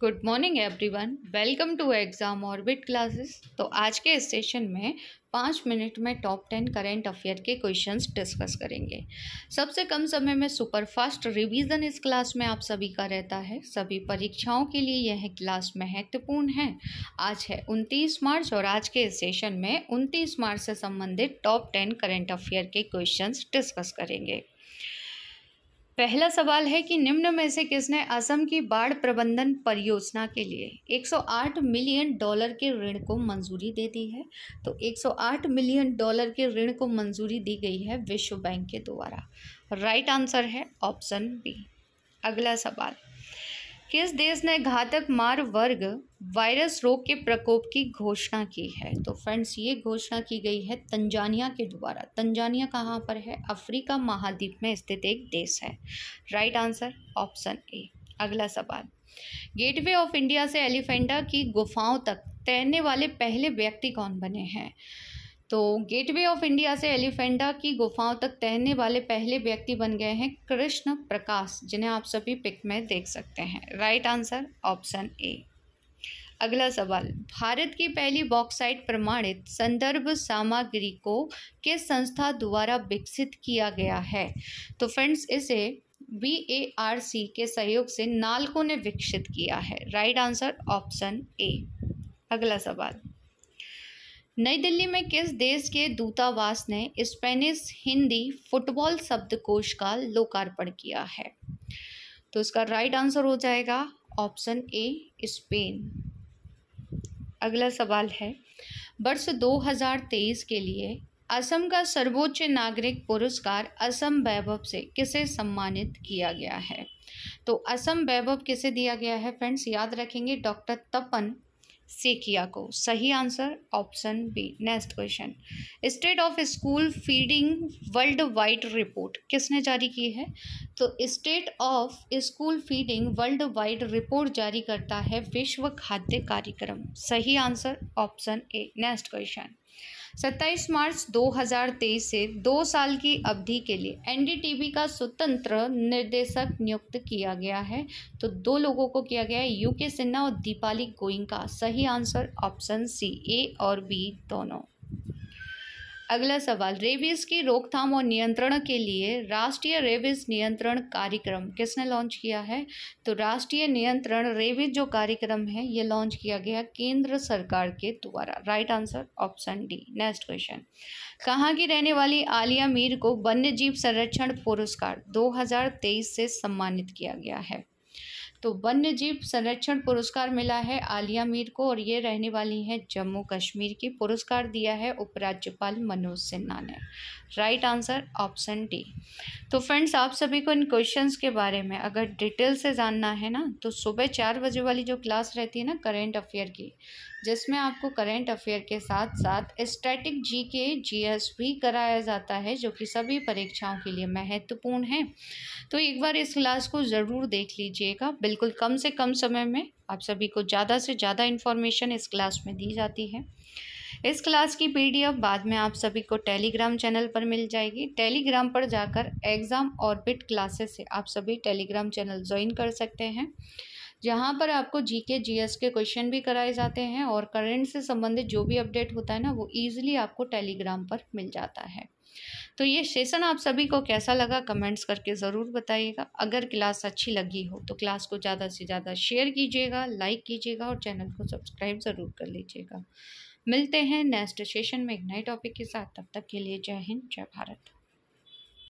good morning everyone welcome to Exam Orbit classes तो आज के सेशन में पाँच मिनट में टॉप टेन करेंट अफेयर के क्वेश्चंस डिस्कस करेंगे सबसे कम समय में सुपर फास्ट रिवीजन इस क्लास में आप सभी का रहता है सभी परीक्षाओं के लिए यह क्लास महत्वपूर्ण है आज है उनतीस मार्च और आज के सेशन में उनतीस मार्च से संबंधित टॉप टेन करेंट अफेयर के क्वेश्चन डिस्कस करेंगे पहला सवाल है कि निम्न में से किसने असम की बाढ़ प्रबंधन परियोजना के लिए 108 मिलियन डॉलर के ऋण को मंजूरी दे दी है तो 108 मिलियन डॉलर के ऋण को मंजूरी दी गई है विश्व बैंक के द्वारा राइट आंसर है ऑप्शन बी अगला सवाल किस देश ने घातक मार वर्ग वायरस रोग के प्रकोप की घोषणा की है तो फ्रेंड्स ये घोषणा की गई है तंजानिया के द्वारा तंजानिया कहाँ पर है अफ्रीका महाद्वीप में स्थित एक देश है राइट आंसर ऑप्शन ए अगला सवाल गेटवे ऑफ इंडिया से एलिफेंडा की गुफाओं तक तैरने वाले पहले व्यक्ति कौन बने हैं तो गेटवे ऑफ इंडिया से एलिफेंडा की गुफाओं तक तैरने वाले पहले व्यक्ति बन गए हैं कृष्ण प्रकाश जिन्हें आप सभी पिक में देख सकते हैं राइट आंसर ऑप्शन ए अगला सवाल भारत की पहली बॉक्साइट प्रमाणित संदर्भ सामग्री को किस संस्था द्वारा विकसित किया गया है तो फ्रेंड्स इसे बी ए आर सी के सहयोग से नालको ने विकसित किया है राइट आंसर ऑप्शन ए अगला सवाल नई दिल्ली में किस देश के दूतावास ने स्पेनिश हिंदी फुटबॉल शब्दकोश का लोकार्पण किया है तो इसका राइट आंसर हो जाएगा ऑप्शन ए स्पेन अगला सवाल है वर्ष 2023 के लिए असम का सर्वोच्च नागरिक पुरस्कार असम वैभव से किसे सम्मानित किया गया है तो असम वैभव किसे दिया गया है फ्रेंड्स याद रखेंगे डॉक्टर तपन सेकिया को सही answer option B next question state of school feeding world wide report किसने जारी की है तो state of school feeding world wide report जारी करता है विश्व खाद्य कार्यक्रम सही answer option A next question 27 मार्च 2023 से दो साल की अवधि के लिए एनडीटीवी का स्वतंत्र निर्देशक नियुक्त किया गया है तो दो लोगों को किया गया है यूके सिन्हा और दीपाली गोइंका सही आंसर ऑप्शन सी ए और बी दोनों अगला सवाल रेबीज़ की रोकथाम और नियंत्रण के लिए राष्ट्रीय रेबीज़ नियंत्रण कार्यक्रम किसने लॉन्च किया है तो राष्ट्रीय नियंत्रण रेबीज़ जो कार्यक्रम है ये लॉन्च किया गया केंद्र सरकार के द्वारा right answer option D next question कहाँ की रहने वाली आलिया मीर को वन्य जीव संरक्षण पुरस्कार दो से सम्मानित किया गया है तो वन्य जीव संरक्षण पुरस्कार मिला है आलिया मीर को और ये रहने वाली हैं जम्मू कश्मीर की पुरस्कार दिया है उपराज्यपाल मनोज सिन्हा ने राइट आंसर ऑप्शन डी तो फ्रेंड्स आप सभी को इन क्वेश्चंस के बारे में अगर डिटेल से जानना है ना तो सुबह चार बजे वाली जो क्लास रहती है ना करेंट अफेयर की जिसमें आपको करेंट अफेयर के साथ साथ स्टैटिक जी के जी एस भी कराया जाता है जो कि सभी परीक्षाओं के लिए महत्वपूर्ण है तो एक बार इस क्लास को ज़रूर देख लीजिएगा बिल्कुल कम से कम समय में आप सभी को ज़्यादा से ज़्यादा इन्फॉर्मेशन इस क्लास में दी जाती है इस क्लास की पीडीएफ बाद में आप सभी को टेलीग्राम चैनल पर मिल जाएगी टेलीग्राम पर जाकर एग्ज़ाम ऑर्बिट क्लासेस से आप सभी टेलीग्राम चैनल ज्वाइन कर सकते हैं जहाँ पर आपको जीके जीएस के क्वेश्चन भी कराए जाते हैं और करंट से संबंधित जो भी अपडेट होता है ना वो ईजिली आपको टेलीग्राम पर मिल जाता है तो ये सेशन आप सभी को कैसा लगा कमेंट्स करके ज़रूर बताइएगा अगर क्लास अच्छी लगी हो तो क्लास को ज़्यादा से ज़्यादा शेयर कीजिएगा लाइक कीजिएगा और चैनल को सब्सक्राइब ज़रूर कर लीजिएगा मिलते हैं नेक्स्ट सेशन में एक नए टॉपिक के साथ तब तक के लिए जय हिंद जय भारत